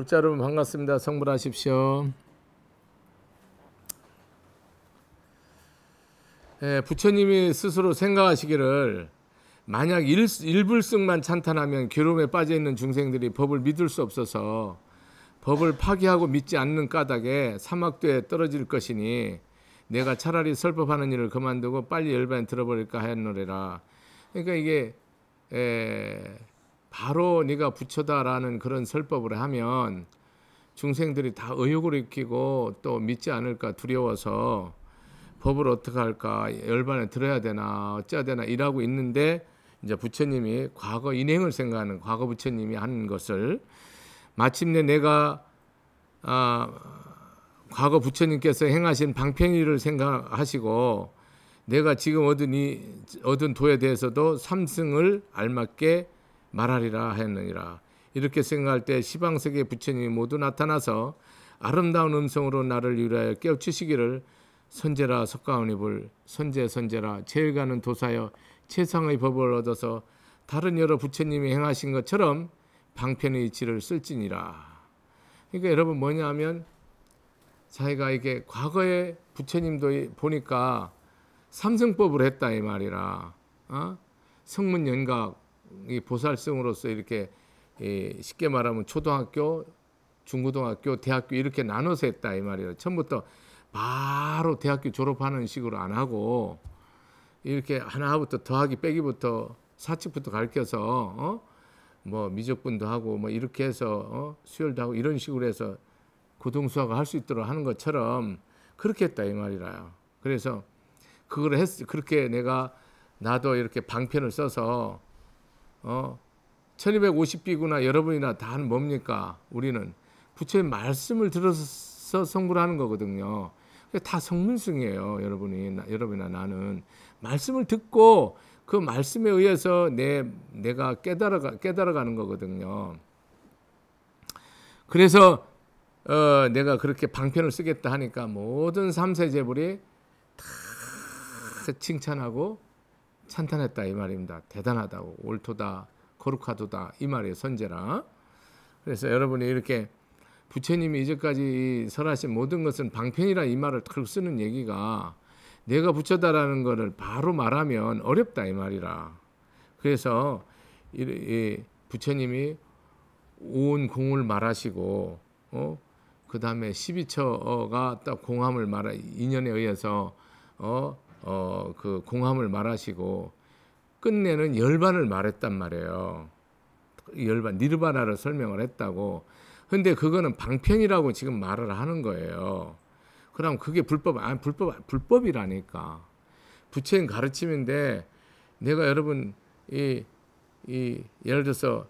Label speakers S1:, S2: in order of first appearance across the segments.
S1: 독자 여러분 반갑습니다. 성불하십시오. 예, 부처님이 스스로 생각하시기를 만약 일, 일불승만 찬탄하면 괴로움에 빠져 있는 중생들이 법을 믿을 수 없어서 법을 파기하고 믿지 않는 까닭에 사막도에 떨어질 것이니 내가 차라리 설법하는 일을 그만두고 빨리 열반 들어버릴까 하였노래라. 그러니까 이게 에, 예, 바로 네가 부처다라는 그런 설법을 하면 중생들이 다 의욕을 일으키고 또 믿지 않을까 두려워서 법을 어떻게 할까 열반에 들어야 되나 어찌야 해 되나 일하고 있는데 이제 부처님이 과거 인행을 생각하는 과거 부처님이 한 것을 마침내 내가 아, 과거 부처님께서 행하신 방편일을 생각하시고 내가 지금 얻은 이 얻은 도에 대해서도 삼승을 알맞게 말하리라 하였느니라. 이렇게 생각할 때 시방 세계 부처님이 모두 나타나서 아름다운 음성으로 나를 유라하여 깨우치시기를 선제라 석가모니불 선제 선제라 제일가는 도사여 최상의 법을 얻어서 다른 여러 부처님이 행하신 것처럼 방편의 이치를 쓸지니라. 그러니까 여러분 뭐냐면 자기가 이게 과거에 부처님도 보니까 삼성법을 했다 이 말이라. 어? 성문연각 이 보살성으로서 이렇게 쉽게 말하면 초등학교, 중고등학교, 대학교 이렇게 나눠서 했다 이 말이에요. 처음부터 바로 대학교 졸업하는 식으로 안 하고 이렇게 하나부터 더하기 빼기부터 사칙부터 가르켜서 어? 뭐 미적분도 하고 뭐 이렇게 해서 어? 수혈도 하고 이런 식으로 해서 고등수학을 할 수 있도록 하는 것처럼 그렇게 했다 이 말이라요. 그래서 그걸 했 그렇게 내가 나도 이렇게 방편을 써서 어, 1250B구나 여러분이나 다 뭡니까? 우리는 부처의 말씀을 들어서 성불 하는 거거든요. 다 성문승이에요. 여러분이 나, 여러분이나 나는 말씀을 듣고 그 말씀에 의해서 내 내가 깨달아 깨달아 가는 거거든요. 그래서 어, 내가 그렇게 방편을 쓰겠다 하니까 모든 삼세 제불이 다 칭찬하고 찬탄했다 이 말입니다. 대단하다고 옳도다 거룩하도다 이 말이에요 선제라. 그래서 여러분이 이렇게 부처님이 이제까지 설하신 모든 것은 방편이라 이 말을 털 쓰는 얘기가 내가 부처다라는 것을 바로 말하면 어렵다 이 말이라. 그래서 이, 부처님이 온 공을 말하시고 어? 그 다음에 12처가 딱 공함을 말하 인연에 의해서 어? 어, 그 공함을 말하시고 끝내는 열반을 말했단 말이에요. 열반 니르바나를 설명을 했다고. 근데 그거는 방편이라고 지금 말을 하는 거예요. 그럼 그게 불법 아 불법 불법이라니까. 부처인 가르침인데 내가 여러분 이, 이 예를 들어서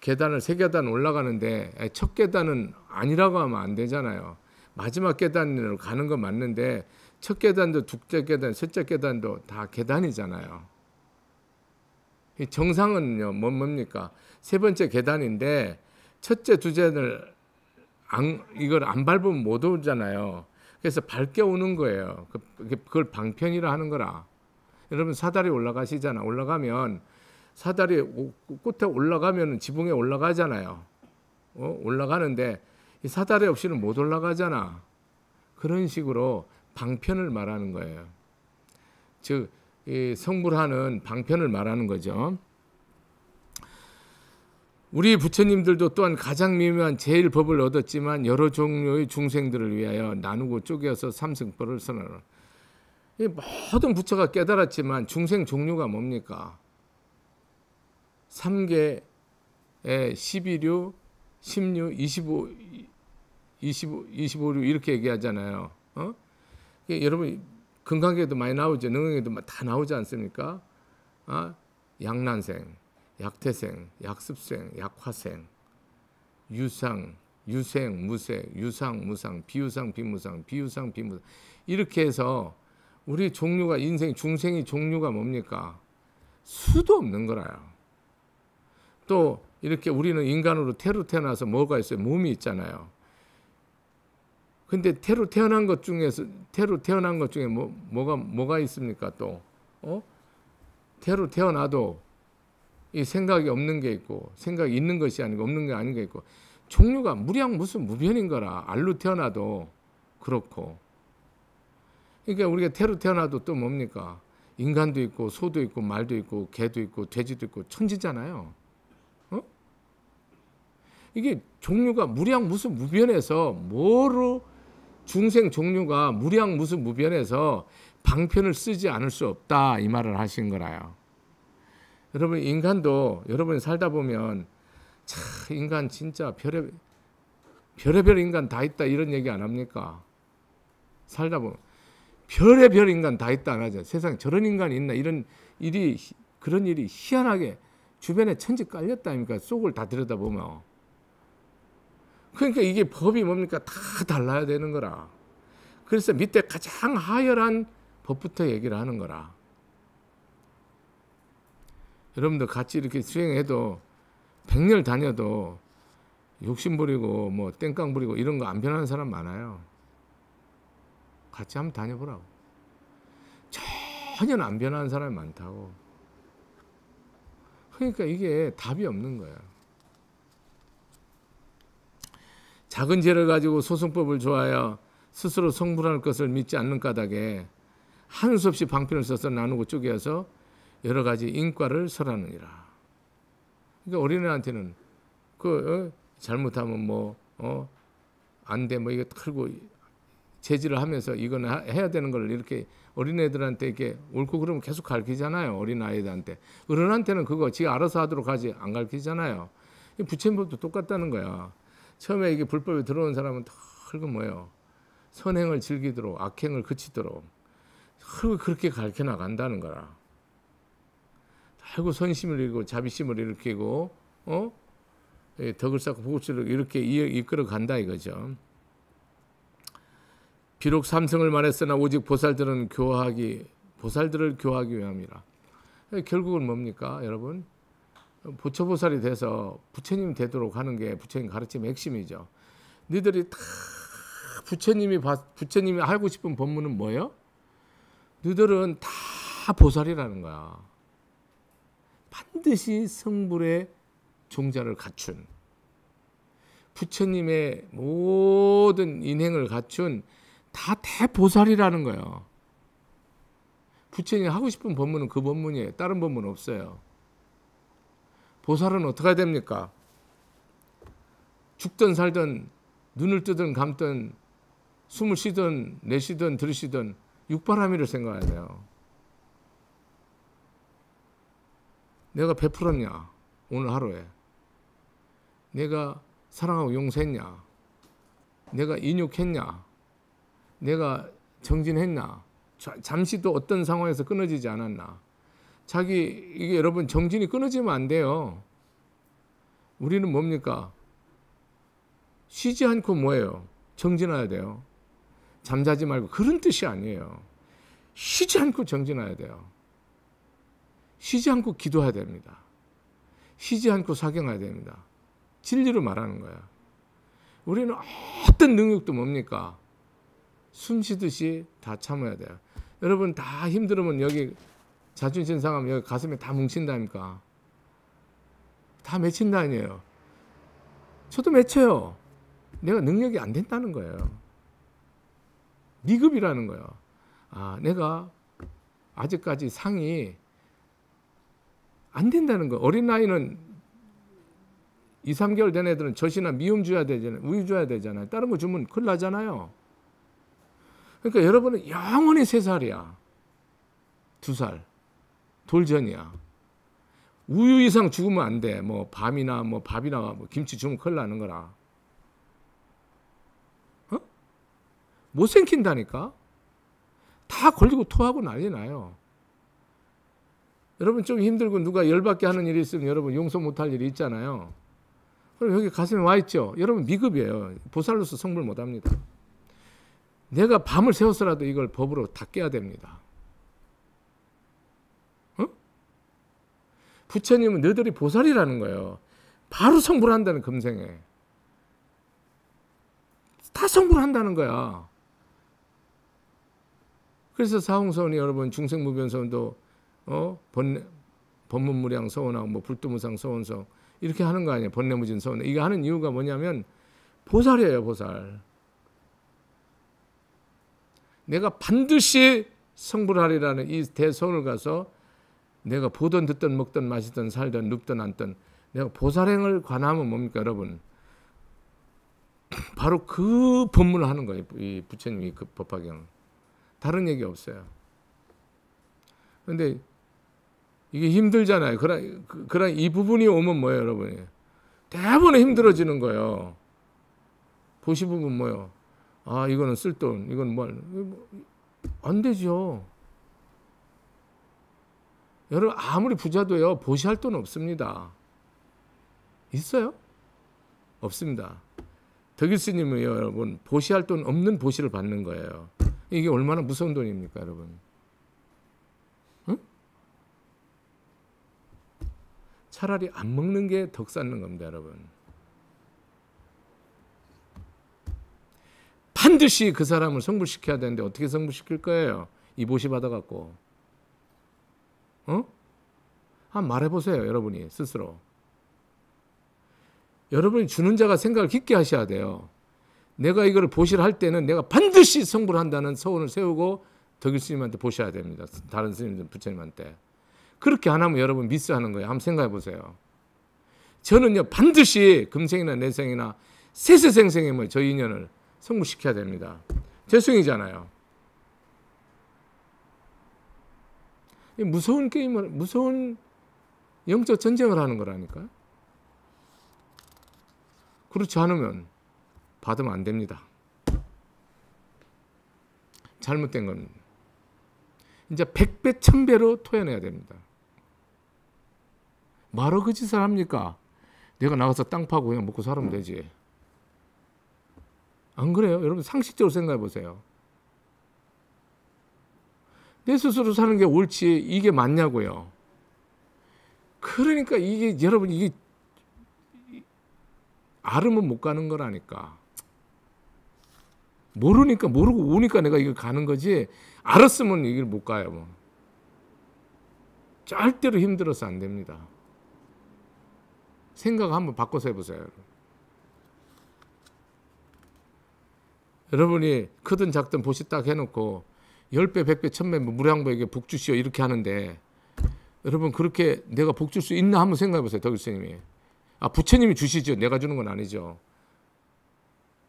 S1: 계단을 세 계단 올라가는데 첫 계단은 아니라고 하면 안 되잖아요. 마지막 계단으로 가는 건 맞는데 첫 계단도 둘째 계단, 셋째 계단도 다 계단이잖아요. 정상은요, 뭐, 뭡니까? 세 번째 계단인데, 첫째, 두째를 안, 이걸 안 밟으면 못 오잖아요. 그래서 밟게 오는 거예요. 그, 그걸 방편이라 하는 거라. 여러분, 사다리 올라가시잖아. 올라가면, 사다리 끝에 올라가면 지붕에 올라가잖아요. 어? 올라가는데, 이 사다리 없이는 못 올라가잖아. 그런 식으로 방편을 말하는 거예요. 즉 성불하는 방편을 말하는 거죠. 우리 부처님들도 또한 가장 미묘한 제일 법을 얻었지만 여러 종류의 중생들을 위하여 나누고 쪼개어서 삼승법을 선언하는 모든 부처가 깨달았지만 중생 종류가 뭡니까? 3계 12류, 16, 25, 25, 25류 이렇게 얘기하잖아요. 어? 예, 여러분 건강에도 많이 나오죠. 능력에도 다 나오지 않습니까? 아, 양난생, 약태생, 약습생, 약화생, 유상, 유생, 무색, 유상, 무상, 비유상, 비무상, 비유상, 비무상 이렇게 해서 우리 종류가 인생 중생의 종류가 뭡니까? 수도 없는 거라요. 또 이렇게 우리는 인간으로 태로 태어나서 뭐가 있어요? 몸이 있잖아요. 근데 태로 태어난 것 중에서 태로 태어난 것 중에 뭐 뭐가 뭐가 있습니까 또 어? 태로 태어나도 이 생각이 없는 게 있고 생각이 있는 것이 아니고 없는 게 아닌 게 있고 종류가 무량 무슨 무변인 거라 알로 태어나도 그렇고 그러니까 우리가 태로 태어나도 또 뭡니까 인간도 있고 소도 있고 말도 있고 개도 있고 돼지도 있고 천지잖아요. 어? 이게 종류가 무량 무슨 무변에서 뭐로 중생 종류가 무량 무수 무변에서 방편을 쓰지 않을 수 없다 이 말을 하신 거라요. 여러분 인간도 여러분 살다 보면 참 인간 진짜 별의 별의별 인간 다 있다 이런 얘기 안 합니까? 살다 보면 별의별 인간 다 있다 안 하죠. 세상 저런 인간 있나 이런 일이 그런 일이 희한하게 주변에 천지 깔렸다 니까 속을 다 들여다보면 그러니까 이게 법이 뭡니까? 다 달라야 되는 거라. 그래서 밑에 가장 하열한 법부터 얘기를 하는 거라. 여러분들 같이 이렇게 수행해도 백렬 다녀도 욕심 부리고 뭐 땡깡 부리고 이런 거 안 변하는 사람 많아요. 같이 한번 다녀보라고. 전혀 안 변하는 사람이 많다고. 그러니까 이게 답이 없는 거야. 작은 죄를 가지고 소송법을 좋아하여 스스로 성불할 것을 믿지 않는 까닭에 한 수 없이 방편을 써서 나누고 쪼개어서 여러 가지 인과를 설하느니라. 그러니까 어린애한테는 그 어? 잘못하면 뭐 어? 안 돼, 뭐 이거 털고 제지를 하면서 이건 하, 해야 되는 걸 이렇게 어린애들한테 이렇게 옳고 그러면 계속 가르치잖아요. 어린아이들한테. 어른한테는 그거 지 알아서 하도록 하지 안 가르치잖아요. 부처님법도 똑같다는 거야. 처음에 이게 불법에 들어온 사람은 털금 뭐예요? 선행을 즐기도록 악행을 그치도록 털고 그렇게 가르쳐 나간다는 거라. 털고 선심을 잃고 자비심을 일으키고 어? 예, 덕을 쌓고 보급질 이렇게 이끌어 간다 이거죠. 비록 삼성을 말했으나 오직 보살들은 교화하기 보살들을 교화하기 위함이라. 예, 결국은 뭡니까 여러분? 부처보살이 돼서 부처님 되도록 하는 게 부처님 가르침의 핵심이죠. 너희들이 다 부처님이 부처님이 알고 싶은 법문은 뭐예요? 너희들은 다 보살이라는 거야. 반드시 성불의 종자를 갖춘 부처님의 모든 인행을 갖춘 다 대보살이라는 거예요. 부처님 하고 싶은 법문은 그 법문이에요. 다른 법문 없어요. 보살은 어떻게 됩니까? 죽든 살든 눈을 뜨든 감든 숨을 쉬든 내쉬든 들이쉬든 육바라밀을 생각해야 돼요. 내가 베풀었냐 오늘 하루에 내가 사랑하고 용서했냐 내가 인욕했냐 내가 정진했냐 잠시도 어떤 상황에서 끊어지지 않았나 자기 이게 여러분 정진이 끊어지면 안 돼요. 우리는 뭡니까? 쉬지 않고 뭐예요? 정진해야 돼요. 잠자지 말고 그런 뜻이 아니에요. 쉬지 않고 정진해야 돼요. 쉬지 않고 기도해야 됩니다. 쉬지 않고 사경해야 됩니다. 진리로 말하는 거야. 우리는 어떤 능력도 뭡니까? 숨 쉬듯이 다 참아야 돼요. 여러분 다 힘들으면 여기 자존심 상하면 여기 가슴에 다 뭉친다니까. 다 맺힌다 아니에요. 저도 맺혀요. 내가 능력이 안 된다는 거예요. 미급이라는 거예요. 아, 내가 아직까지 상이 안 된다는 거예요. 어린나이는 2, 3개월 된 애들은 젖이나 미움 줘야 되잖아요. 우유 줘야 되잖아요. 다른 거 주면 큰일 나잖아요. 그러니까 여러분은 영원히 3살이야. 2살. 돌전이야. 우유 이상 죽으면 안 돼. 뭐 밤이나 뭐 밥이나 뭐 김치 주면 큰일 나는 거라. 어? 못 생긴다니까. 다 걸리고 토하고 난리 나요. 여러분 좀 힘들고 누가 열받게 하는 일이 있으면 여러분 용서 못 할 일이 있잖아요. 그럼 여기 가슴에 와 있죠. 여러분 미급이에요. 보살로서 성불 못합니다. 내가 밤을 새워서라도 이걸 법으로 다 깨야 됩니다. 부처님은 너들이 보살이라는 거예요. 바로 성불 한다는 금생에. 다 성불 한다는 거야. 그래서 사홍원이 여러분 중생무변원도 어? 번, 법문무량 서원하고 뭐 불도무상 서원성 이렇게 하는 거 아니에요. 번뇌무진 서원. 이거 하는 이유가 뭐냐면 보살이에요. 보살. 내가 반드시 성불하리라는 이 대선을 가서 내가 보든 듣든 먹든 마시든 살든 눕든 앉든 내가 보살행을 관하면 뭡니까 여러분? 바로 그 법문을 하는 거예요. 이 부처님이 그 법화경. 다른 얘기 없어요. 근데 이게 힘들잖아요. 그런 그런 이 부분이 오면 뭐예요, 여러분이? 대부분 힘들어지는 거예요. 보시 부분 뭐요? 아, 이거는 쓸 돈, 이건 뭘? 뭐, 안 되죠. 여러분 아무리 부자도요 보시할 돈 없습니다. 있어요? 없습니다. 덕일스님은 여러분 보시할 돈 없는 보시를 받는 거예요. 이게 얼마나 무서운 돈입니까 여러분? 응? 차라리 안 먹는 게 덕 쌓는 겁니다 여러분. 반드시 그 사람을 성불시켜야 되는데 어떻게 성불시킬 거예요? 이 보시 받아갖고. 어? 한 말해보세요, 여러분이 스스로. 여러분이 주는 자가 생각을 깊게 하셔야 돼요. 내가 이걸 보실할 때는 내가 반드시 성불한다는 서원을 세우고 덕일 스님한테 보셔야 됩니다. 다른 스님들, 부처님한테. 그렇게 안 하면 여러분 미스하는 거예요. 한번 생각해 보세요. 저는요, 반드시 금생이나 내생이나 세세생생의 뭐 저 인연을 성불시켜야 됩니다. 죄송이잖아요. 무서운 게임을, 무서운 영적 전쟁을 하는 거라니까. 그렇지 않으면 받으면 안 됩니다. 잘못된 건 이제 백배천배로 토해내야 됩니다. 말로 그 짓을 합니까? 내가 나가서 땅 파고 그냥 먹고 살면 되지. 안 그래요? 여러분 상식적으로 생각해 보세요. 내 스스로 사는 게 옳지 이게 맞냐고요. 그러니까 이게 여러분 이게 아름은 못 가는 거라니까. 모르니까 모르고 오니까 내가 이걸 가는 거지. 알았으면 이걸 못 가요. 뭐. 절대로 힘들어서 안 됩니다. 생각 한번 바꿔서 해보세요. 여러분. 여러분이 크든 작든 보시 딱 해놓고 10배, 100배, 1000배 무량보에게 뭐 복주시오 이렇게 하는데 여러분 그렇게 내가 복줄 수 있나 한번 생각해 보세요. 덕일스님이. 아 부처님이 주시죠. 내가 주는 건 아니죠.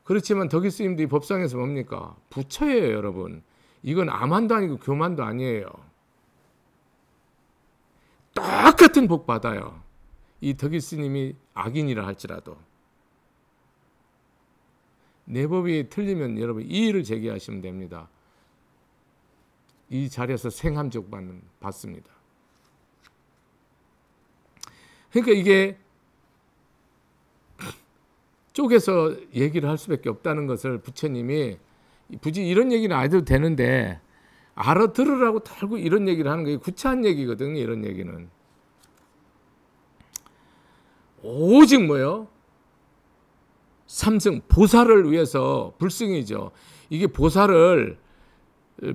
S1: 그렇지만 덕일스님도 이 법상에서 뭡니까? 부처예요 여러분. 이건 암만도 아니고 교만도 아니에요. 똑같은 복 받아요. 이 덕일스님이 악인이라 할지라도. 내 법이 틀리면 여러분 이의를 제기하시면 됩니다. 이 자리에서 생함적 받습니다. 그러니까 이게 쪽에서 얘기를 할 수밖에 없다는 것을 부처님이 굳이 이런 얘기는 안 해도 되는데 알아들으라고 달고 이런 얘기를 하는 게 구차한 얘기거든요. 이런 얘기는. 오직 뭐요? 삼승 보살을 위해서 불승이죠. 이게 보살을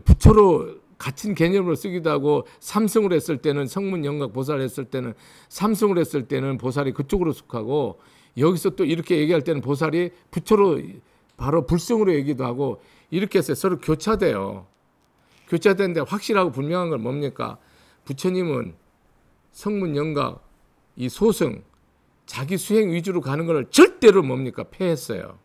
S1: 부처로 같은 개념으로 쓰기도 하고 삼성을 했을 때는 성문 영각 보살 했을 때는 삼성을 했을 때는 보살이 그쪽으로 속하고 여기서 또 이렇게 얘기할 때는 보살이 부처로 바로 불성으로 얘기도 하고 이렇게 해서 서로 교차돼요. 교차되는데 확실하고 분명한 건 뭡니까? 부처님은 성문 영각 이 소승 자기 수행 위주로 가는 것을 절대로 뭡니까? 패했어요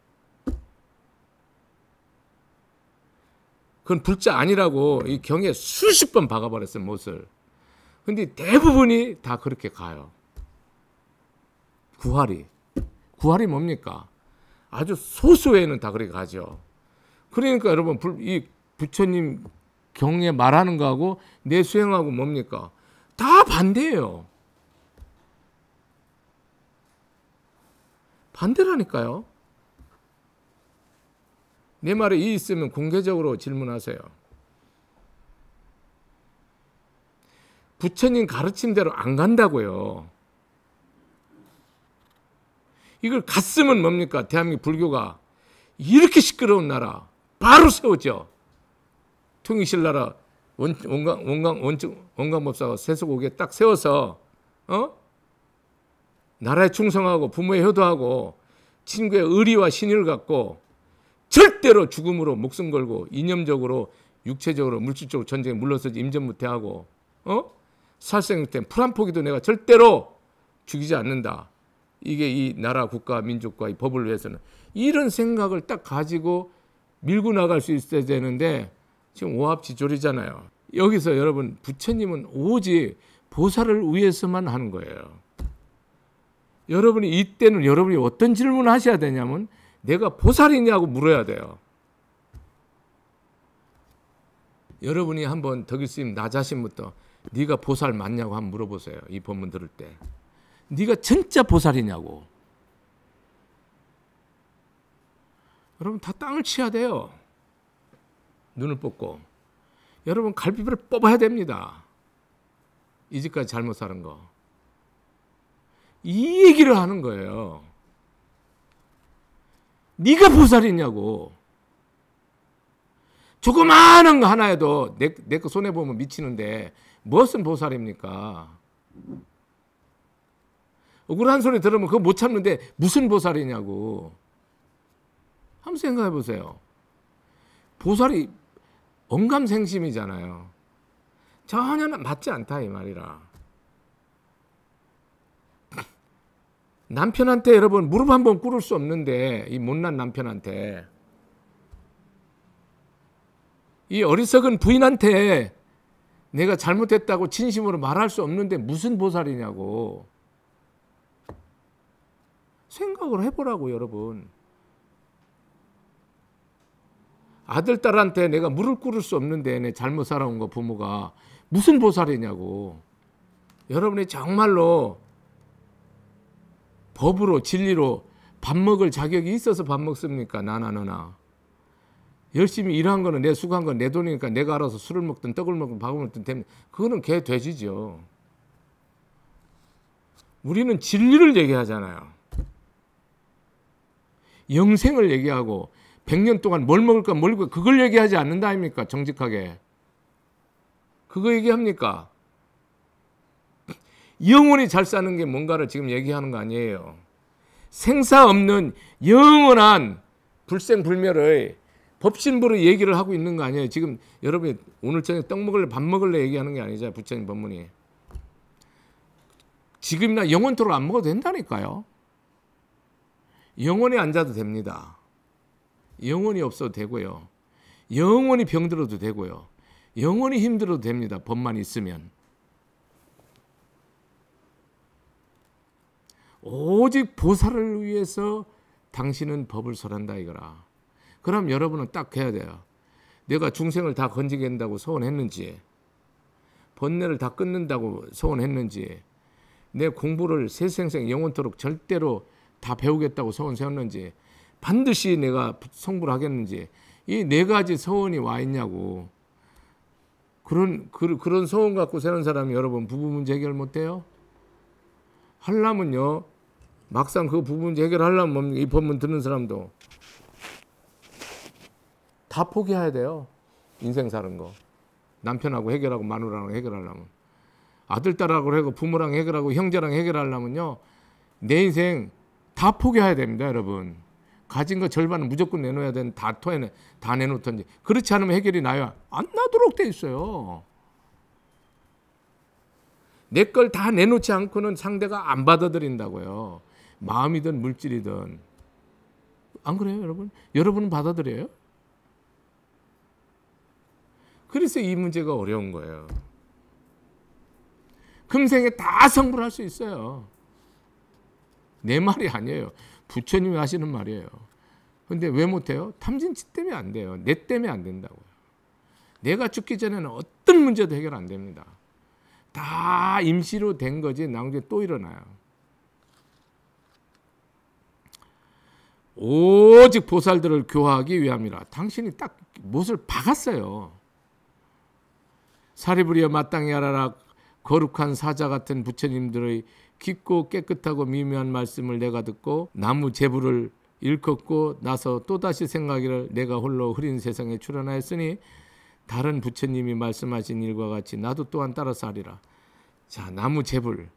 S1: 그건 불자 아니라고 이 경에 수십 번 박아버렸어요, 못을. 근데 대부분이 다 그렇게 가요. 구할이. 구할이 뭡니까? 아주 소수에는 다 그렇게 가죠. 그러니까 여러분, 이 부처님 경에 말하는 거하고 내 수행하고 뭡니까? 다 반대예요. 반대라니까요. 내 말에 이 있으면 공개적으로 질문하세요. 부처님 가르침대로 안 간다고요. 이걸 갔으면 뭡니까? 대한민국 불교가 이렇게 시끄러운 나라 바로 세웠죠. 통일신라라 원, 원 원강 원중 원강법사 세속옥에 딱 세워서 어 나라에 충성하고 부모에 효도하고 친구의 의리와 신의를 갖고 절대로 죽음으로 목숨 걸고 이념적으로 육체적으로 물질적으로 전쟁에 물러서지 임전무태하고 어? 살생된 일풀한 포기도 내가 절대로 죽이지 않는다. 이게 이 나라 국가 민족과 이 법을 위해서는 이런 생각을 딱 가지고 밀고 나갈 수 있어야 되는데 지금 오합지졸이잖아요. 여기서 여러분 부처님은 오직 보살을 위해서만 하는 거예요. 여러분이 이때는 여러분이 어떤 질문을 하셔야 되냐면 내가 보살이냐고 물어야 돼요. 여러분이 한번 덕일스님 나 자신부터 네가 보살 맞냐고 한번 물어보세요. 이 본문 들을 때. 네가 진짜 보살이냐고. 여러분 다 땅을 치야 돼요. 눈을 뽑고. 여러분 갈비뼈를 뽑아야 됩니다. 이제까지 잘못 사는 거. 이 얘기를 하는 거예요. 네가 보살이냐고. 조그마한 거 하나에도 내, 내 거 손해보면 미치는데 무엇은 보살입니까? 억울한 소리 들으면 그거 못 참는데 무슨 보살이냐고. 한번 생각해 보세요. 보살이 언감생심이잖아요. 전혀 맞지 않다 이 말이라. 남편한테 여러분 무릎 한번 꿇을 수 없는데 이 못난 남편한테 이 어리석은 부인한테 내가 잘못했다고 진심으로 말할 수 없는데 무슨 보살이냐고 생각을 해보라고 여러분 아들 딸한테 내가 물을 꿇을 수 없는데 내 잘못 살아온 거 부모가 무슨 보살이냐고 여러분이 정말로 법으로 진리로 밥 먹을 자격이 있어서 밥 먹습니까? 나나 너나. 열심히 일한 거는 내 수고한 건내 돈이니까 내가 알아서 술을 먹든 떡을 먹든 밥을 먹든 되면 그거는 개 돼지죠. 우리는 진리를 얘기하잖아요. 영생을 얘기하고 100년 동안 뭘 먹을까 뭘 그걸 얘기하지 않는다 아닙니까? 정직하게. 그거 얘기합니까? 영원히 잘 사는 게 뭔가를 지금 얘기하는 거 아니에요. 생사 없는 영원한 불생불멸의 법신부로 얘기를 하고 있는 거 아니에요. 지금 여러분이 오늘 저녁 떡 먹을래 밥 먹을래 얘기하는 게아니잖 부처님 법문이. 지금이나 영원토록 안 먹어도 된다니까요. 영원히 앉아도 됩니다. 영원히 없어도 되고요. 영원히 병들어도 되고요. 영원히 힘들어도 됩니다. 법만 있으면. 오직 보살을 위해서 당신은 법을 설한다 이거라. 그럼 여러분은 딱 해야 돼요. 내가 중생을 다 건지겠다고 소원했는지, 번뇌를 다 끊는다고 소원했는지, 내 공부를 새생생 영원토록 절대로 다 배우겠다고 소원 세웠는지, 반드시 내가 성불 하겠는지, 이 네 가지 소원이 와 있냐고. 그런, 그, 그런 소원 갖고 사는 사람이 여러분 부부 문제 해결 못해요? 하려면요, 막상 그 부분 해결하려면 뭐 이 법문 듣는 사람도 다 포기해야 돼요. 인생 사는 거. 남편하고 해결하고 마누라랑 해결하려면 아들 딸하고 해고 부모랑 해결하고 형제랑 해결하려면요. 내 인생 다 포기해야 됩니다, 여러분. 가진 거 절반은 무조건 내놓아야 되는 다 토해내 다 내놓던지 그렇지 않으면 해결이 나야 안 나도록 돼 있어요. 내 걸 다 내놓지 않고는 상대가 안 받아들인다고요. 마음이든 물질이든 안 그래요, 여러분? 여러분은 받아들여요? 그래서 이 문제가 어려운 거예요. 금생에 다 성불할 수 있어요. 내 말이 아니에요. 부처님이 하시는 말이에요. 근데 왜 못해요? 탐진치 때문에 안 돼요. 내 때문에 안 된다고요. 내가 죽기 전에는 어떤 문제도 해결 안 됩니다. 다 임시로 된 거지 나중에 또 일어나요. 오직 보살들을 교화하기 위함이라. 당신이 딱 못을 박았어요. 사리부리여 마땅히 알아라. 거룩한 사자 같은 부처님들의 깊고 깨끗하고 미묘한 말씀을 내가 듣고 나무 제부를 일컫고 나서 또다시 생각이를 내가 홀로 흐린 세상에 출현하였으니 다른 부처님이 말씀하신 일과 같이 나도 또한 따라서 하리라. 자, 나무 제불.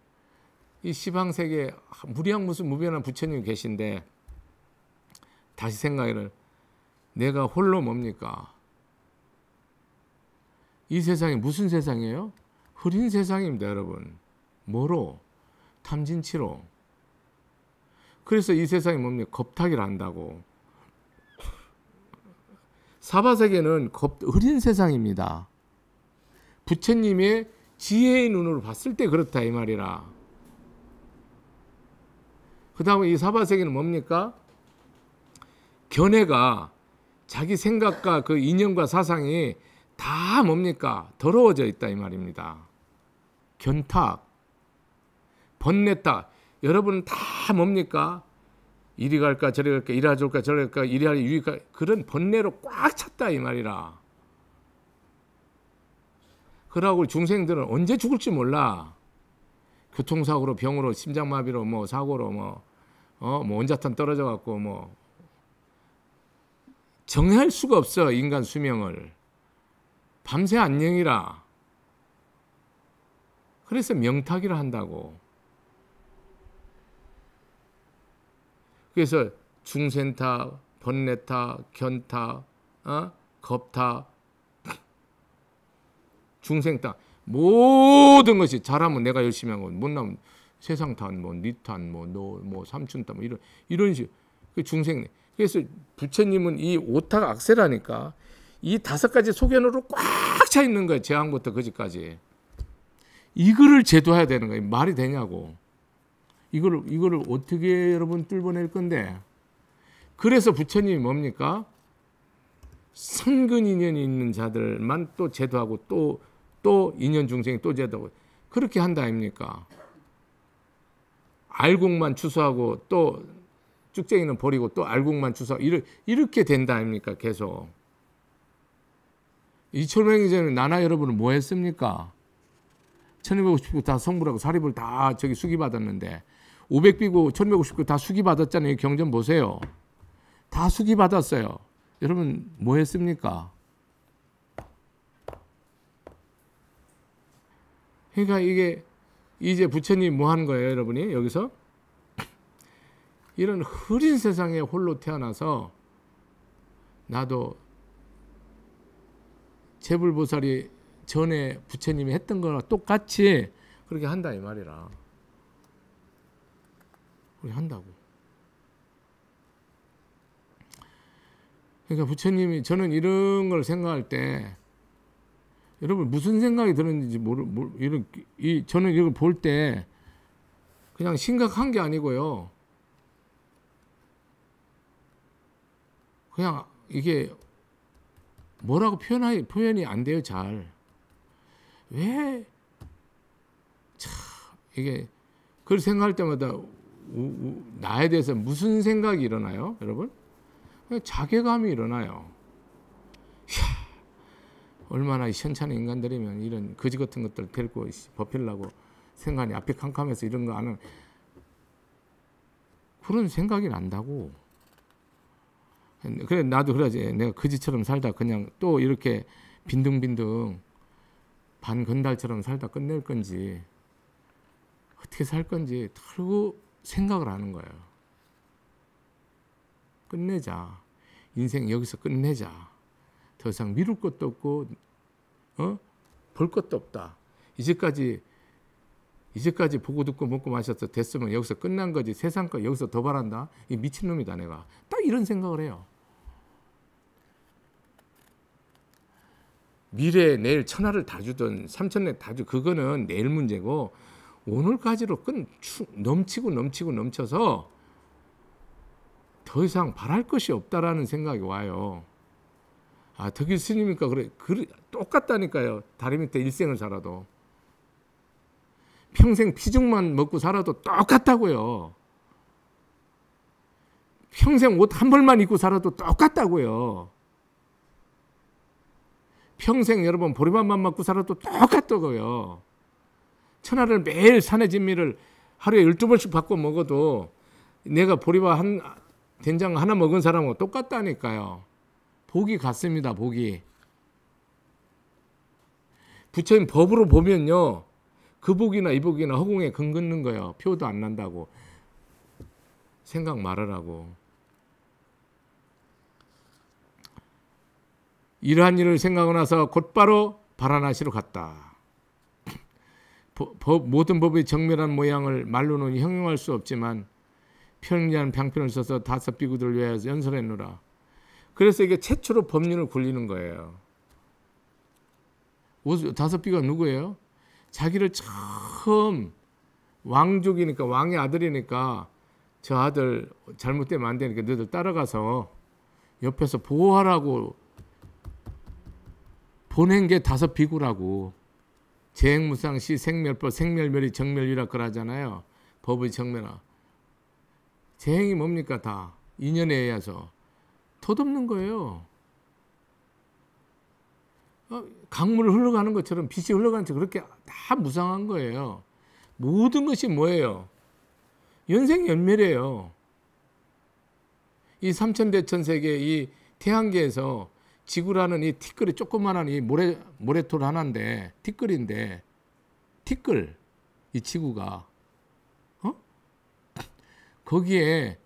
S1: 이 시방 세계 무량 무수 무변한 부처님 계신데 다시 생각을 내가 홀로 뭡니까? 이 세상이 무슨 세상이에요? 흐린 세상입니다, 여러분. 뭐로? 탐진치로. 그래서 이 세상이 뭡니까? 겁탁이를 한다고. 사바세계는 겁, 흐린 세상입니다. 부처님의 지혜의 눈으로 봤을 때 그렇다 이 말이라. 그 다음에 이 사바세계는 뭡니까? 견해가 자기 생각과 그 이념과 사상이 다 뭡니까? 더러워져 있다 이 말입니다. 견탁, 번뇌탁 여러분 다 뭡니까? 이리 갈까 저리 갈까 이리 하줄까 저리 갈까 이리 하유익 그런 번뇌로 꽉 찼다 이 말이라. 그러고 중생들은 언제 죽을지 몰라. 교통사고로 병으로 심장마비로 뭐 사고로 뭐 어뭐 원자탄 떨어져 갖고 뭐 정할 수가 없어 인간 수명을 밤새 안녕이라 그래서 명탁이라 한다고 그래서 중센타 번뇌타 견타 어? 겁타 중생타 모든 것이 잘하면 내가 열심히 하고 못나면 세상탄 뭐 니탄 뭐너뭐 삼춘타 뭐 이런 이런 식그 중생 그래서 부처님은 이 오타가 악세라니까 이 다섯 가지 소견으로 꽉 차 있는 거예요. 제왕부터 거지까지. 이거를 제도해야 되는 거예요. 말이 되냐고. 이거를 이거를 어떻게 여러분 뚫어낼 건데? 그래서 부처님이 뭡니까? 성근 인연이 있는 자들만 또 제도하고 또 또 인연 중생이 또 제도하고 그렇게 한다 아닙니까? 알곡만 추수하고 또 쭉쟁이는 버리고 또 알곡만 주서 이렇게 된다 아닙니까 계속 이철명이 전에 나나 여러분은 뭐 했습니까? 1259 다 성불하고 사립을 다 저기 수기받았는데 500비고 1259 다 수기받았잖아요 경전 보세요 다 수기받았어요 여러분 뭐 했습니까? 그러니까 이게 이제 부처님 뭐 하는 거예요 여러분이 여기서? 이런 흐린 세상에 홀로 태어나서 나도 재불보살이 전에 부처님이 했던 거랑 똑같이 그렇게 한다 이 말이라. 우리 한다고. 그러니까 부처님이 저는 이런 걸 생각할 때 여러분 무슨 생각이 드는지 모르, 모르 이런 이 저는 이걸 볼 때 그냥 심각한 게 아니고요. 그냥 이게 뭐라고 표현하 표현이 안 돼요 잘. 왜? 참 이게 그걸 생각할 때마다 우, 우, 나에 대해서 무슨 생각이 일어나요, 여러분? 자괴감이 일어나요. 이야, 얼마나 현찬한 인간들이면 이런 거지 같은 것들 데리고 버필라고 생각이 앞에 캄캄해서 이런 거 하는 그런 생각이 난다고. 그래 나도 그러지. 내가 거지처럼 그 살다 그냥 또 이렇게 빈둥빈둥 반건달처럼 살다 끝낼 건지 어떻게 살 건지 털고 생각을 하는 거예요. 끝내자. 인생 여기서 끝내자. 더 이상 미룰 것도 없고 어? 볼 것도 없다. 이제까지 이제까지 보고 듣고 먹고 마셨어 됐으면 여기서 끝난 거지 세상 거 여기서 더 바란다 이 미친놈이다 내가 딱 이런 생각을 해요 미래에 내일 천하를 다주든 삼천내 다주 그거는 내일 문제고 오늘까지로 끈 넘치고 넘치고 넘쳐서 더 이상 바랄 것이 없다라는 생각이 와요. 아, 덕일 스님이니까 그래. 그래. 똑같다니까요. 다리 밑에 일생을 살아도. 평생 피죽만 먹고 살아도 똑같다고요. 평생 옷 한 벌만 입고 살아도 똑같다고요. 평생 여러분 보리밥만 먹고 살아도 똑같더고요. 천하를 매일 산의 진미를 하루에 12번씩 받고 먹어도 내가 보리밥 한 된장 하나 먹은 사람하고 똑같다니까요. 복이 같습니다. 복이. 부처님 법으로 보면요. 그 복이나 이 복이나 허공에 근 긋는 거예요. 표도 안 난다고. 생각 말하라고. 이러한 일을 생각하고 나서 곧바로 바라나시로 갔다. 법, 모든 법의 정밀한 모양을 말로는 형용할 수 없지만 편리한 병편을 써서 다섯 비구들을 위하여 연설했노라. 그래서 이게 최초로 법률을 굴리는 거예요. 다섯 비가 누구예요? 자기를 처음 왕족이니까 왕의 아들이니까 저 아들 잘못되면 안 되니까 너들 따라가서 옆에서 보호하라고 보낸 게 다섯 비구라고. 재행무상 시 생멸법 생멸멸이 정멸이라 그러잖아요. 법의 정멸아. 재행이 뭡니까 다. 인연에 의해서. 덧없는 거예요. 어, 강물 을 흘러가는 것처럼 빛이 흘러가는 것처럼 그렇게 다 무상한 거예요. 모든 것이 뭐예요? 연생연멸이에요. 이 삼천대천세계 이 태양계에서 지구라는 이 티끌이 조그만한 이 모래 모래톱 하나인데 티끌인데 티끌 이 지구가 어? 거기에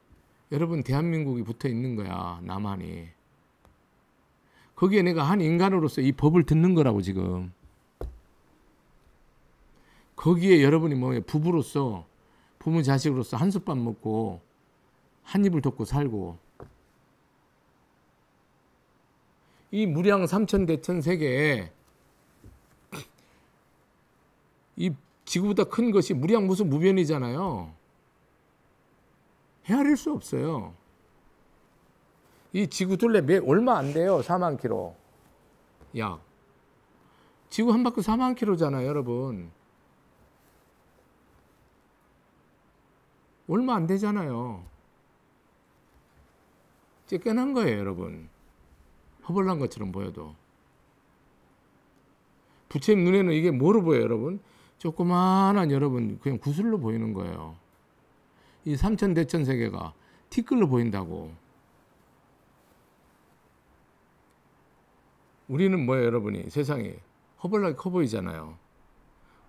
S1: 여러분 대한민국이 붙어 있는 거야 나만이 거기에 내가 한 인간으로서 이 법을 듣는 거라고 지금 거기에 여러분이 뭐 부부로서 부모 자식으로서 한솥밥 먹고 한 입을 돕고 살고 이 무량 삼천 대천 세계에 이 지구보다 큰 것이 무량 무슨 무변이잖아요. 헤아릴 수 없어요. 이 지구 둘레 매 얼마 안 돼요. 4만 키로 약. 지구 한 바퀴 4만 키로잖아요 여러분. 얼마 안 되잖아요. 이제 깨난 거예요, 여러분. 허벌난 것처럼 보여도 부처님 눈에는 이게 뭐로 보여요, 여러분? 조그마한 여러분 그냥 구슬로 보이는 거예요. 이 삼천 대천 세계가 티끌로 보인다고. 우리는 뭐예요, 여러분이? 세상이 허벌나게 커 보이잖아요.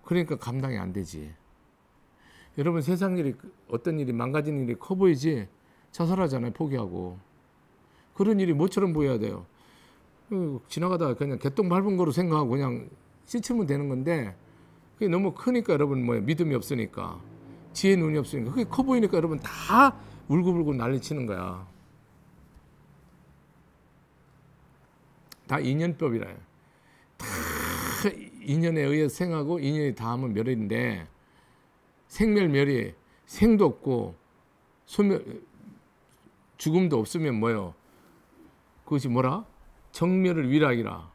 S1: 그러니까 감당이 안 되지. 여러분 세상 일이 어떤 일이 망가진 일이 커 보이지 자살하잖아요, 포기하고. 그런 일이 뭐처럼 보여야 돼요. 그 지나가다 그냥 개똥 밟은 거로 생각하고 그냥 씻으면 되는 건데 그게 너무 크니까 여러분 뭐 믿음이 없으니까 지혜 눈이 없으니까 그게 커 보이니까 여러분 다 울고불고 난리치는 거야. 다 인연법이라요. 다 인연에 의해 생하고 인연이 다하면 멸인데 생멸멸이 생도 없고 소멸 죽음도 없으면 뭐요? 그것이 뭐라? 정멸을 위락이라.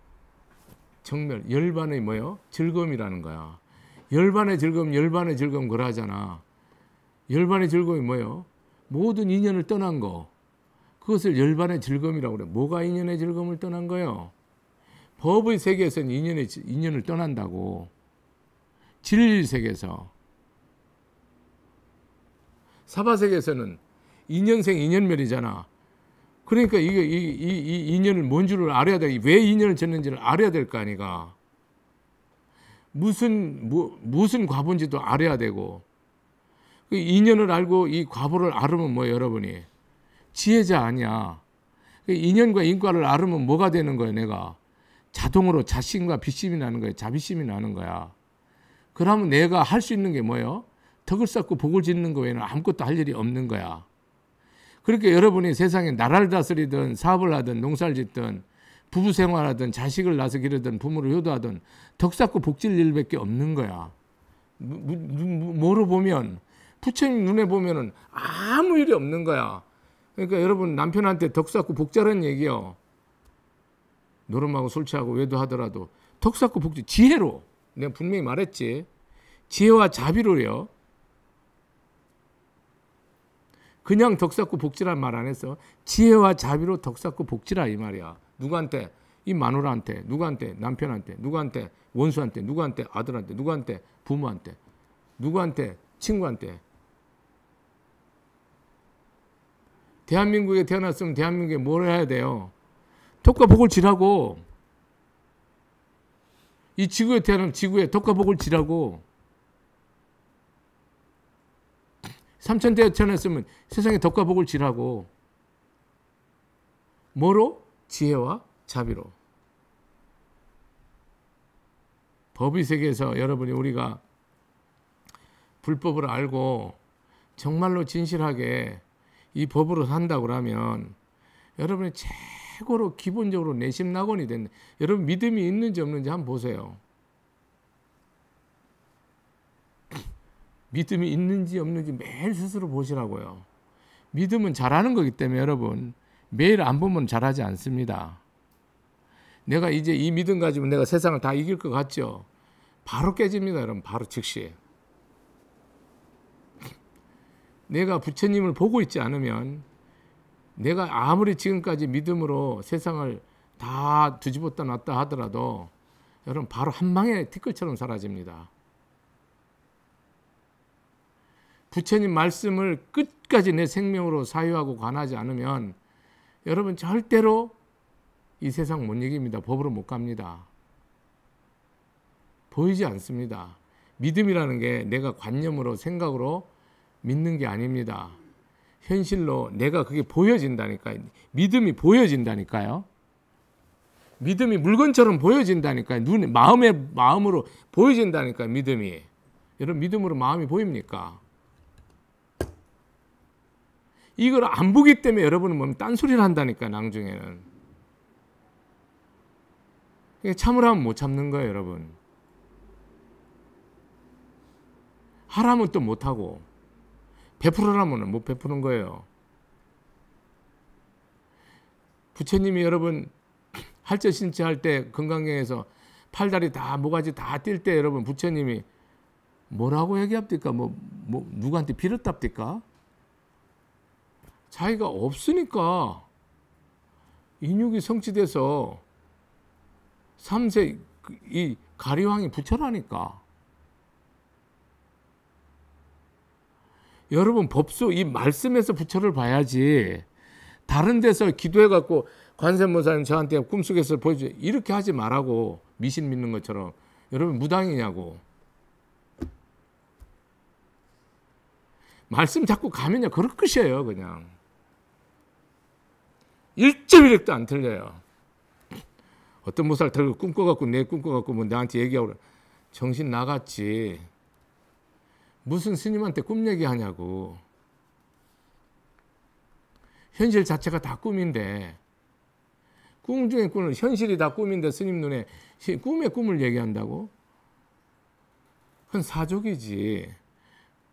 S1: 정멸, 열반의 뭐요? 즐거움이라는 거야. 열반의 즐거움, 열반의 즐거움 그라 잖아 열반의 즐거움이 뭐요? 모든 인연을 떠난 거. 그것을 열반의 즐거움이라고 그래. 뭐가 인연의 즐거움을 떠난 거요? 법의 세계에서는 인연의, 인연을 떠난다고. 진리 세계에서. 사바세계에서는 인연생 인연멸이잖아. 그러니까 이게 이, 이, 이 인연을 뭔 줄을 알아야 돼. 왜 인연을 졌는지를 알아야 될 거 아니가. 무슨 무, 무슨 과보지도 알아야 되고 그 인연을 알고 이 과보를 알으면 뭐 여러분이 지혜자 아니야. 그 인연과 인과를 알으면 뭐가 되는 거야 내가 자동으로 자신과 비심이 나는 거야 자비심이 나는 거야. 그러면 내가 할 수 있는 게 뭐예요? 덕을 쌓고 복을 짓는 거 외에는 아무것도 할 일이 없는 거야. 그러니까 여러분이 세상에 나라를 다스리든 사업을 하든 농사를 짓든 부부 생활하든 자식을 낳아서 기르든 부모를 효도하든 덕쌓고 복질 일밖에 없는 거야. 뭐로 보면 부처님 눈에 보면은 아무 일이 없는 거야. 그러니까 여러분 남편한테 덕쌓고 복자라는 얘기요. 노름하고 술 취하고 외도하더라도 덕쌓고 복지 지혜로 내가 분명히 말했지. 지혜와 자비로요. 그냥 덕쌓고 복지란 말안 해서 지혜와 자비로 덕쌓고 복지라 이 말이야. 누구한테? 이 마누라한테, 누구한테? 남편한테, 누구한테? 원수한테, 누구한테? 아들한테, 누구한테? 부모한테, 누구한테? 친구한테. 대한민국에 태어났으면 대한민국에 뭘 해야 돼요? 덕과 복을 지라고. 이 지구에 태어난 지구에 덕과 복을 지라고. 삼천대에 태어났으면 세상에 덕과 복을 지라고. 뭐로? 지혜와 자비로. 법의 세계에서 여러분이 우리가 불법을 알고 정말로 진실하게 이 법으로 산다고 하면 여러분이 최고로 기본적으로 내심 낙원이 된다. 여러분 믿음이 있는지 없는지 한번 보세요. 믿음이 있는지 없는지 매일 스스로 보시라고요. 믿음은 잘하는 거기 때문에 여러분 매일 안 보면 잘하지 않습니다. 내가 이제 이 믿음 가지고 내가 세상을 다 이길 것 같죠? 바로 깨집니다, 여러분. 바로 즉시. 내가 부처님을 보고 있지 않으면 내가 아무리 지금까지 믿음으로 세상을 다 뒤집었다 놨다 하더라도 여러분 바로 한 방에 티끌처럼 사라집니다. 부처님 말씀을 끝까지 내 생명으로 사유하고 관하지 않으면 여러분 절대로 이 세상 못 이깁니다. 법으로 못 갑니다. 보이지 않습니다. 믿음이라는 게 내가 관념으로 생각으로 믿는 게 아닙니다. 현실로 내가 그게 보여진다니까요. 믿음이 보여진다니까요. 믿음이 물건처럼 보여진다니까요. 눈에 마음의 마음으로 보여진다니까요. 믿음이. 여러분 믿음으로 마음이 보입니까? 이걸 안 보기 때문에 여러분은 뭐 딴소리를 한다니까 낭중에는. 참으라면 못 참는 거예요, 여러분. 하라면 또 못하고 베풀어라면못 베푸는 거예요. 부처님이 여러분 할저 신체할 때 건강경에서 팔다리 다 모가지 다 뛸 때 여러분 부처님이 뭐라고 얘기합니까? 뭐, 뭐 누구한테 빌었답니까? 자기가 없으니까 인육이 성취돼서 3세 그 이 가리왕이 부처라니까. 여러분 법수 이 말씀에서 부처를 봐야지 다른 데서 기도해 갖고 관세음사살님 저한테 꿈속에서 보여주 이렇게 하지 말라고 미신 믿는 것처럼 여러분 무당이냐고 말씀 자꾸 가면요 그럴 것이에요 그냥 1.1획도 안 틀려요. 어떤 모사를 들고 꿈꿔갖고 내 꿈꿔갖고 뭐 나한테 얘기하고 정신 나갔지. 무슨 스님한테 꿈 얘기하냐고. 현실 자체가 다 꿈인데 꿈 중에 꿈은 현실이 다 꿈인데 스님 눈에 꿈의 꿈을 얘기한다고? 그건 사족이지.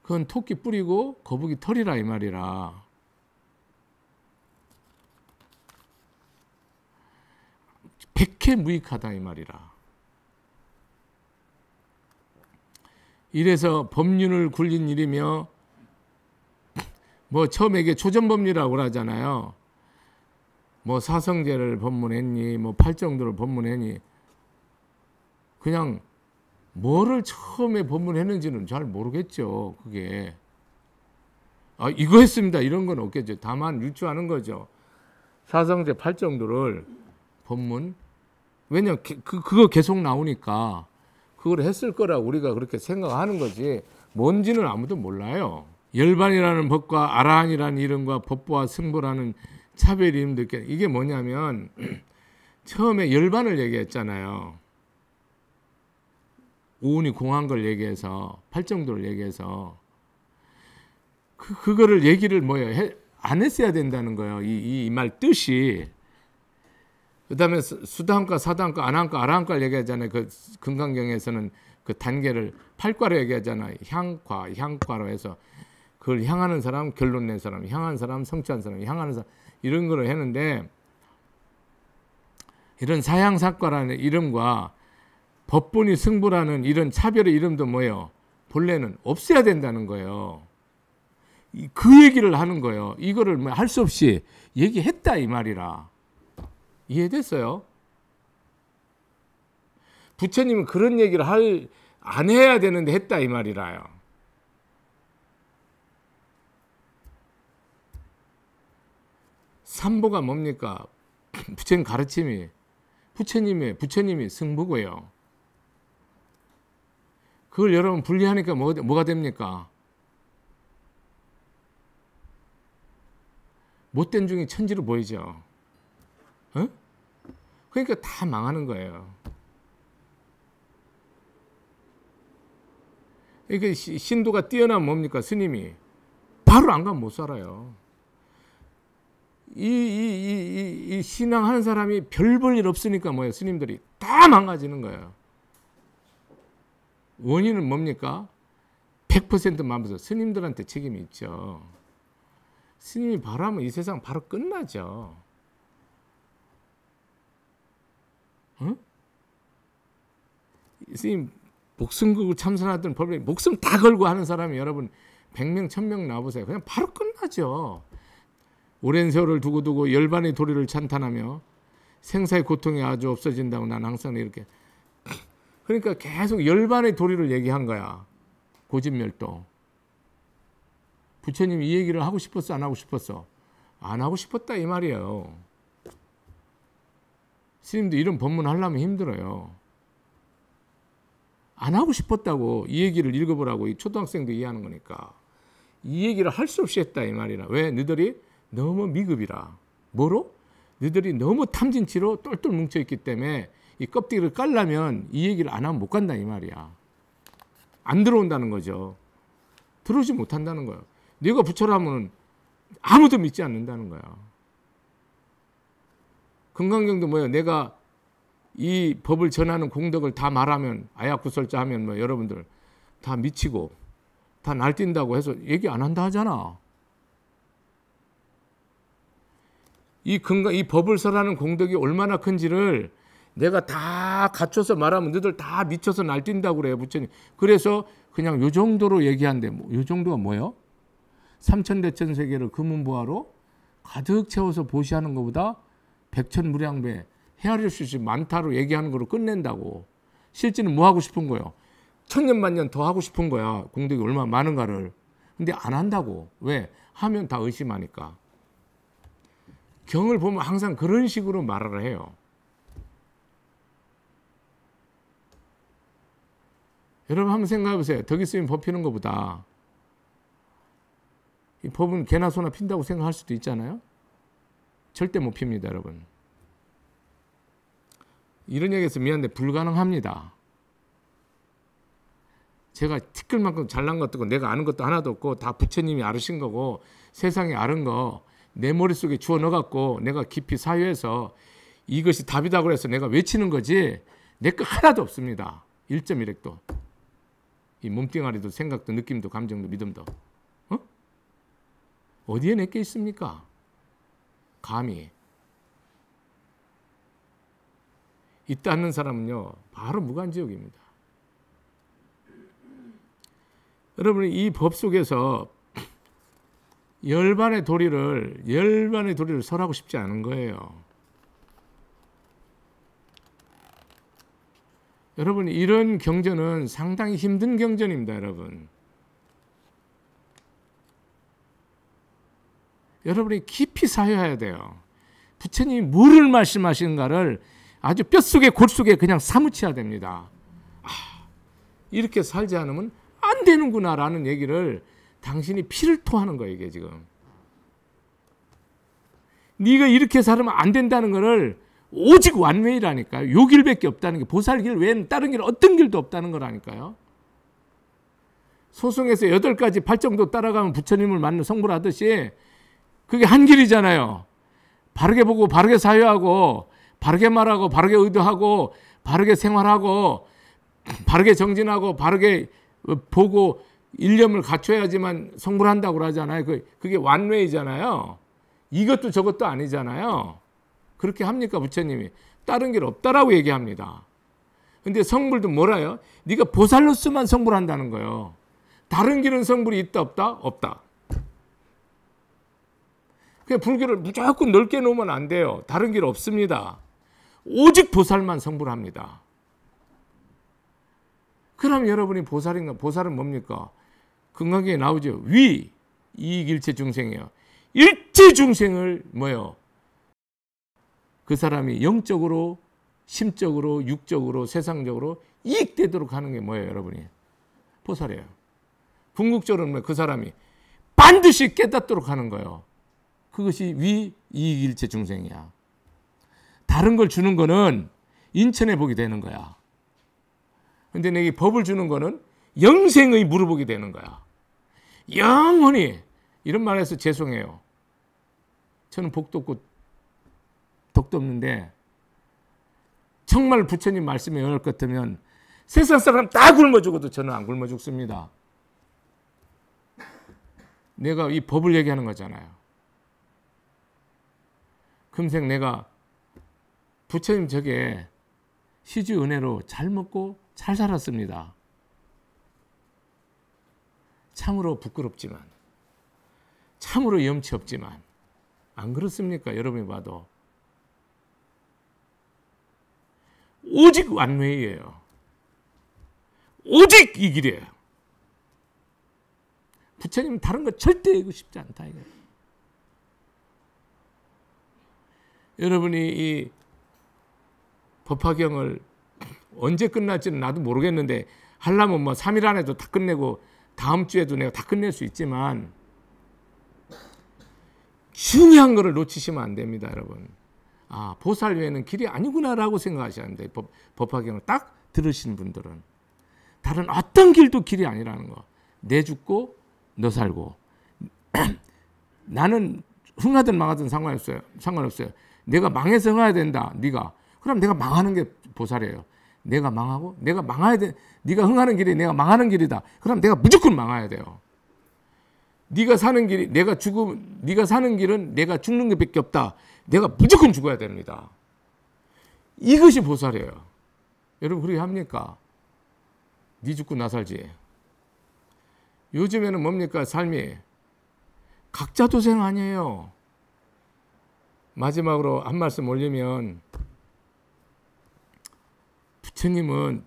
S1: 그건 토끼 뿌리고 거북이 털이라 이 말이라. 백해 무익하다 이 말이라. 이래서 법륜을 굴린 일이며 뭐 처음에 이게 초전법리라고 하잖아요. 뭐 사성제를 법문했니 뭐 팔정도를 법문했니 그냥 뭐를 처음에 법문했는지는 잘 모르겠죠. 그게 아 이거 했습니다. 이런 건 없겠죠. 다만 일주하는 거죠. 사성제 팔정도를 법문 왜냐면 그, 그거 계속 나오니까 그걸 했을 거라고 우리가 그렇게 생각하는 거지 뭔지는 아무도 몰라요. 열반이라는 법과 아라한이라는 이름과 법부와승부라는 차별이 름들게 이게 뭐냐면 처음에 열반을 얘기했잖아요. 오운이 공한 걸 얘기해서 팔정도를 얘기해서 그, 그거를 얘기를 뭐야요안 했어야 된다는 거예요. 이 말 뜻이 그 다음에 수단과 사단과 안한과 아란과를 얘기하잖아요. 그 금강경에서는 그 단계를 팔과로 얘기하잖아요. 향과, 향과로 해서 그걸 향하는 사람, 결론 낸 사람, 향한 사람, 성취한 사람, 향하는 사람 이런 거를 했는데 이런 사향사과라는 이름과 법분이 승부라는 이런 차별의 이름도 뭐예요? 본래는 없애야 된다는 거예요. 그 얘기를 하는 거예요. 이거를 뭐할수 없이 얘기했다 이 말이라. 이해됐어요? 부처님은 그런 얘기를 할, 안 해야 되는데 했다 이 말이라요. 삼보가 뭡니까? 부처님 가르침이 부처님의 부처님이 승부고요. 그걸 여러분 분리하니까 뭐, 뭐가 됩니까? 못된 중에 천지로 보이죠. 그러니까 다 망하는 거예요. 이게 신도가 뛰어나면 뭡니까? 스님이 바로 안 가면 못 살아요. 이, 이, 이, 이 신앙하는 사람이 별볼일 없으니까 뭐예요? 스님들이 다 망가지는 거예요. 원인은 뭡니까? 100% 만부서 스님들한테 책임이 있죠. 스님이 바라면 이 세상 바로 끝나죠. 응? 스님 목숨극을 참선하던 법에 목숨 다 걸고 하는 사람이 여러분 100명, 1000명 나와보세요. 그냥 바로 끝나죠. 오랜 세월을 두고두고 열반의 도리를 찬탄하며 생사의 고통이 아주 없어진다고 난 항상 이렇게 그러니까 계속 열반의 도리를 얘기한 거야. 고진멸도. 부처님 이 얘기를 하고 싶었어? 안 하고 싶었어? 안 하고 싶었다 이 말이에요. 스님도 이런 법문 하려면 힘들어요. 안 하고 싶었다고 이 얘기를 읽어보라고 이 초등학생도 이해하는 거니까 이 얘기를 할 수 없이 했다 이 말이라. 왜? 너들이 희 너무 미급이라. 뭐로? 너들이 희 너무 탐진치로 똘똘 뭉쳐있기 때문에 이 껍데기를 깔라면 이 얘기를 안 하면 못 간다 이 말이야. 안 들어온다는 거죠. 들어오지 못한다는 거야. 네가 부처라면 아무도 믿지 않는다는 거야. 금강경도 뭐예요? 내가 이 법을 전하는 공덕을 다 말하면 아야구설자 하면 뭐 여러분들 다 미치고 다 날뛴다고 해서 얘기 안 한다 하잖아. 이 금강 이 법을 설하는 공덕이 얼마나 큰지를 내가 다 갖춰서 말하면 너들 다 미쳐서 날뛴다고 그래요, 부처님. 그래서 그냥 요 정도로 얘기한대. 뭐, 요 정도가 뭐예요? 삼천대천 세계를 금은보화로 가득 채워서 보시하는 것보다 백천무량배 헤아릴 수 있지 많다로 얘기하는 거로 끝낸다고 실제는 뭐 하고 싶은 거예요? 천년만년 더 하고 싶은 거야 공덕이 얼마나 많은가를 근데 안 한다고 왜? 하면 다 의심하니까 경을 보면 항상 그런 식으로 말을 해요 여러분 한번 생각해 보세요 덕이 쓰면 법 피는 것보다 이 법은 개나 소나 핀다고 생각할 수도 있잖아요 절대 못 핍니다, 여러분. 이런 얘기해서 미안한데 불가능합니다. 제가 티끌만큼 잘난 것도 없고 내가 아는 것도 하나도 없고 다 부처님이 아르신 거고 세상에 아는 거 내 머릿속에 주워 넣어갖고 내가 깊이 사유해서 이것이 답이다고 해서 내가 외치는 거지 내 거 하나도 없습니다. 1.1핵도. 이 몸뚱아리도 생각도 느낌도 감정도 믿음도. 어? 어디에 내게 있습니까? 감히 있다 않는 사람은요 바로 무관지옥입니다 여러분 이 법 속에서 열반의 도리를 열반의 도리를 설하고 싶지 않은 거예요. 여러분 이런 경전은 상당히 힘든 경전입니다, 여러분. 여러분이 깊이 사유해야 돼요. 부처님이 뭐를 말씀하시는가를 아주 뼛속에 골속에 그냥 사무쳐야 됩니다. 아, 이렇게 살지 않으면 안 되는구나라는 얘기를 당신이 피를 토하는 거예요, 이게 지금. 네가 이렇게 살면 안 된다는 거를 오직 완외이라니까요. 길밖에 없다는 게 보살길 외에 다른 길 어떤 길도 없다는 거라니까요. 소송에서 여덟 가지 팔정도 따라가면 부처님을 만나 성불하듯이 그게 한 길이잖아요. 바르게 보고 바르게 사유하고 바르게 말하고 바르게 의도하고 바르게 생활하고 바르게 정진하고 바르게 보고 일념을 갖춰야지만 성불한다고 그러잖아요. 그, 그게 완웨이잖아요. 이것도 저것도 아니잖아요. 그렇게 합니까 부처님이? 다른 길 없다라고 얘기합니다. 근데 성불도 뭐라요? 네가 보살로서만 성불한다는 거예요. 다른 길은 성불이 있다 없다? 없다. 그냥 불교를 무조건 넓게 놓으면 안 돼요. 다른 길 없습니다. 오직 보살만 성불합니다. 그럼 여러분이 보살인가? 보살은 뭡니까? 건강경에 나오죠. 위, 이익일체 중생이요 일체 중생을 뭐요? 그 사람이 영적으로, 심적으로, 육적으로, 세상적으로 이익되도록 하는 게 뭐예요, 여러분이? 보살이에요. 궁극적으로는 그 사람이 반드시 깨닫도록 하는 거예요. 그것이 위 이익일체 중생이야. 다른 걸 주는 거는 인천에 보게 되는 거야. 근데 내게 법을 주는 거는 영생의 물어보게 되는 거야. 영원히 이런 말해서 죄송해요. 저는 복도 없고 덕도 없는데 정말 부처님 말씀에 열을 같으면 세상 사람 다 굶어 죽어도 저는 안 굶어 죽습니다. 내가 이 법을 얘기하는 거잖아요. 금생 내가 부처님 저게 시주 은혜로 잘 먹고 잘 살았습니다. 참으로 부끄럽지만 참으로 염치 없지만 안 그렇습니까? 여러분이 봐도 오직 완매이에요. 오직 이 길이에요. 부처님 다른 거 절대 이고 싶지 않다 이거예요. 여러분이 이 법화경을 언제 끝날지는 나도 모르겠는데 하려면 뭐 3일 안에도 다 끝내고 다음 주에도 내가 다 끝낼 수 있지만 중요한 거를 놓치시면 안 됩니다, 여러분. 아, 보살 외에는 길이 아니구나라고 생각하시는데 법, 법화경을 딱 들으신 분들은 다른 어떤 길도 길이 아니라는 거. 내 죽고 너 살고. 나는 흥하든 망하든 상관없어요. 상관없어요. 내가 망해서 흥해야 된다. 네가. 그럼 내가 망하는 게 보살이에요. 내가 망하고 내가 망해야 돼. 네가 흥하는 길이 내가 망하는 길이다. 그럼 내가 무조건 망해야 돼요. 네가 사는 길이 내가 죽음 네가 사는 길은 내가 죽는 게밖에 없다. 내가 무조건 죽어야 됩니다. 이것이 보살이에요. 여러분 그렇게 합니까? 네 죽고 나 살지. 요즘에는 뭡니까 삶이 각자 도생 아니에요. 마지막으로 한 말씀 올리면 부처님은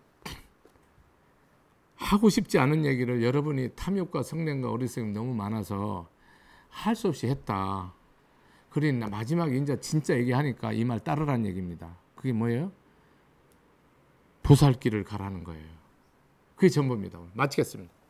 S1: 하고 싶지 않은 얘기를 여러분이 탐욕과 성냄과 어리석음이 너무 많아서 할 수 없이 했다. 그러니 마지막에 이제 진짜 얘기하니까 이 말따르라는 얘기입니다. 그게 뭐예요? 보살길을 가라는 거예요. 그게 전부입니다. 마치겠습니다.